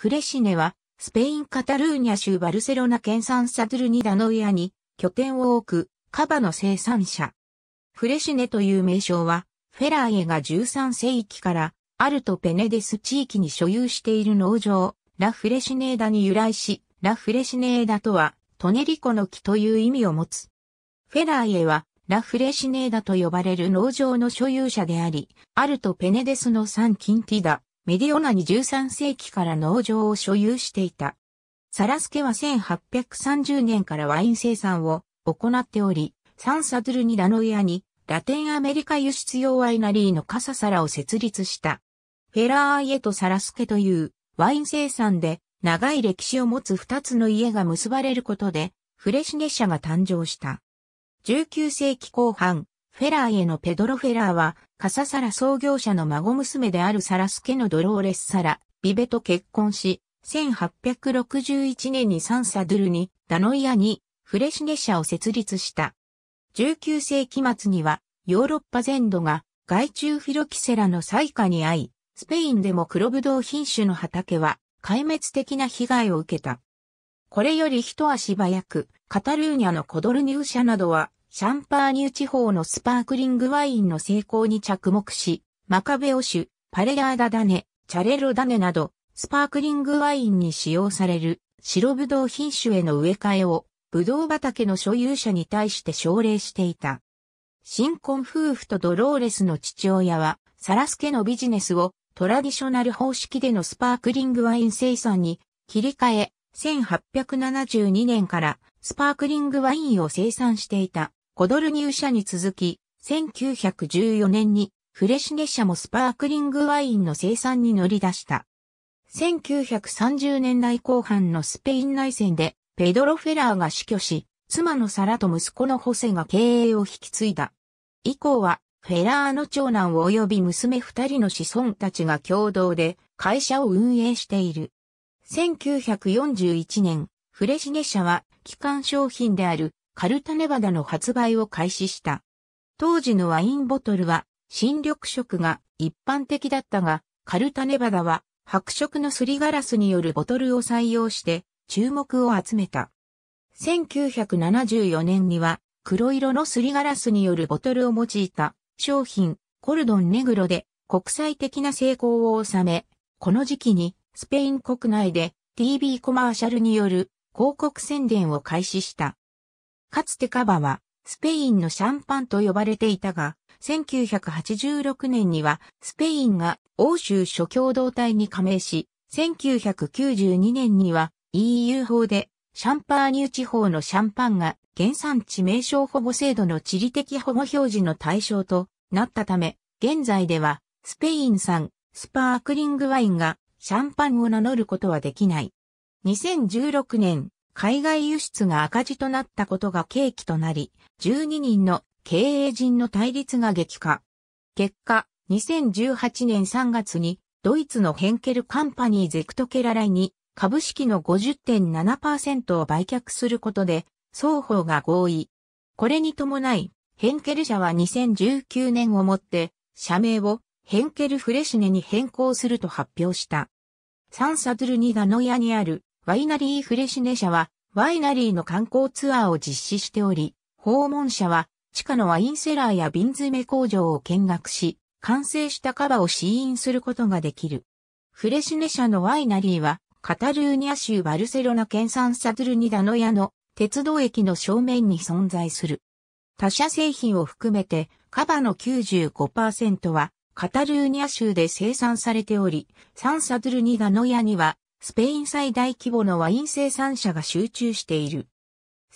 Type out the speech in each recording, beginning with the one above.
フレシネは、スペイン・カタルーニャ州バルセロナ県産サドゥルニダノイアに拠点を置くカバの生産者。フレシネという名称は、フェラーエが13世紀からアルト・ペネデス地域に所有している農場、ラ・フレシネーダに由来し、ラ・フレシネーダとは、トネリコの木という意味を持つ。フェラーエは、ラ・フレシネーダと呼ばれる農場の所有者であり、アルト・ペネデスの産金ティダ、メディオナに13世紀から農場を所有していた。サラスケは1830年からワイン生産を行っており、サンサドゥルニラノイアにラテンアメリカ輸出用ワイナリーのカササラを設立した。フェラーイエとサラスケというワイン生産で長い歴史を持つ2つの家が結ばれることでフレシネ社が誕生した。19世紀後半、フェラーへのペドロ・フェラーは、カササラ創業者の孫娘であるサラスケのドローレス・サラ、ビベと結婚し、1861年にサンサドゥルに、ダノイアに、フレシネ社を設立した。19世紀末には、ヨーロッパ全土が、外中フィロキセラの最下に遭い、スペインでも黒ブドウ品種の畑は、壊滅的な被害を受けた。これより一足早く、カタルーニャのコドルニウ社などは、シャンパーニュ地方のスパークリングワインの成功に着目し、マカベオ酒、パレラーダダネ、チャレロダネなど、スパークリングワインに使用される白ブドウ品種への植え替えを、ブドウ畑の所有者に対して奨励していた。新婚夫婦とドローレスの父親は、サラスケのビジネスをトラディショナル方式でのスパークリングワイン生産に切り替え、1872年からスパークリングワインを生産していた。コドルニュ社に続き、1914年にフレシネ社もスパークリングワインの生産に乗り出した。1930年代後半のスペイン内戦でペドロ・フェラーが死去し、妻のサラと息子のホセが経営を引き継いだ。以降はフェラーの長男及び娘二人の子孫たちが共同で会社を運営している。1941年、フレシネ社は基幹商品であるカルタネバダの発売を開始した。当時のワインボトルは新緑色が一般的だったが、カルタネバダは白色のすりガラスによるボトルを採用して注目を集めた。1974年には黒色のすりガラスによるボトルを用いた商品コルドンネグロで国際的な成功を収め、この時期にスペイン国内で TV コマーシャルによる広告宣伝を開始した。かつてカバは、スペインのシャンパンと呼ばれていたが、1986年にはスペインが欧州諸共同体に加盟し、1992年には EU 法でシャンパーニュ地方のシャンパンが原産地名称保護制度の地理的保護表示の対象となったため、現在ではスペイン産スパークリングワインがシャンパンを名乗ることはできない。2016年海外輸出が赤字となったことが契機となり、12人の経営陣の対立が激化。結果、2018年3月にドイツのヘンケルカンパニーゼクトケラライに株式の50.7%を売却することで双方が合意。これに伴い、ヘンケル社は2019年をもって社名をヘンケルフレシネに変更すると発表した。サンサドゥルニダノヤにあるワイナリーフレシネ社は、ワイナリーの観光ツアーを実施しており、訪問者は、地下のワインセラーや瓶詰め工場を見学し、完成したカバを試飲することができる。フレシネ社のワイナリーは、カタルーニャ州バルセロナ県産サドゥルニダノヤの鉄道駅の正面に存在する。他社製品を含めて、カバの95%は、カタルーニャ州で生産されており、サンサドゥルニダノヤには、スペイン最大規模のワイン生産者が集中している。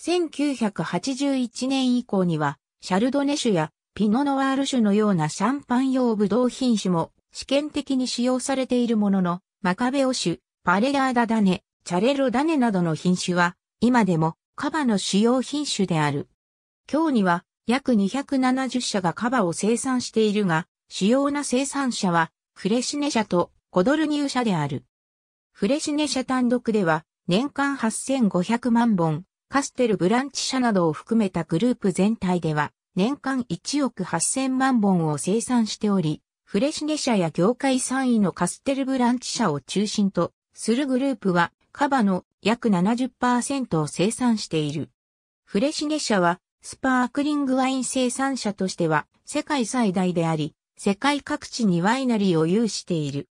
1981年以降には、シャルドネ種やピノノワール種のようなシャンパン用ブドウ品種も試験的に使用されているものの、マカベオ種、パレラーダダネ、チャレロダネなどの品種は、今でもカバの主要品種である。今日には約270社がカバを生産しているが、主要な生産者はクレシネ社とコドルニュー社である。フレシネ社単独では、年間8500万本、カステルブランチ社などを含めたグループ全体では、年間1億8000万本を生産しており、フレシネ社や業界3位のカステルブランチ社を中心とするグループは、カバの約70%を生産している。フレシネ社は、スパークリングワイン生産者としては世界最大であり、世界各地にワイナリーを有している。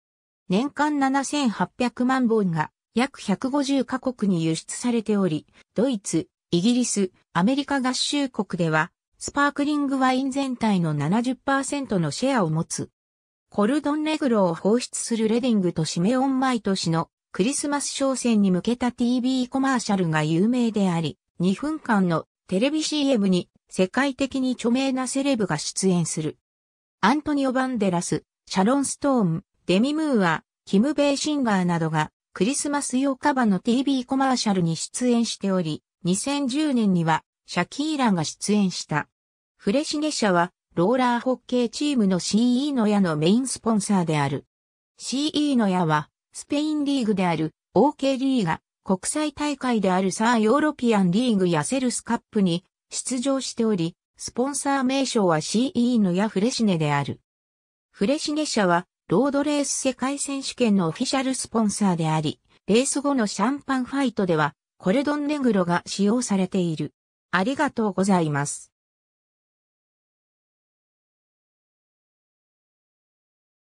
年間7800万本が約150カ国に輸出されており、ドイツ、イギリス、アメリカ合衆国では、スパークリングワイン全体の70%のシェアを持つ。コルドンレグロを放出するレディングとシメオン毎年のクリスマス商戦に向けた TV コマーシャルが有名であり、2分間のテレビ CM に世界的に著名なセレブが出演する。アントニオ・バンデラス、シャロン・ストーン、デミムーア、キム・ベイシンガーなどがクリスマス用カバの TV コマーシャルに出演しており、2010年にはシャキーラが出演した。フレシネ社はローラーホッケーチームの CE の矢のメインスポンサーである。CE の矢はスペインリーグである OK リーガ、国際大会であるサーヨーロピアンリーグやセルスカップに出場しており、スポンサー名称は CE の矢フレシネである。フレシネ社はロードレース世界選手権のオフィシャルスポンサーであり、レース後のシャンパンファイトでは、コレドンネグロが使用されている。ありがとうございます。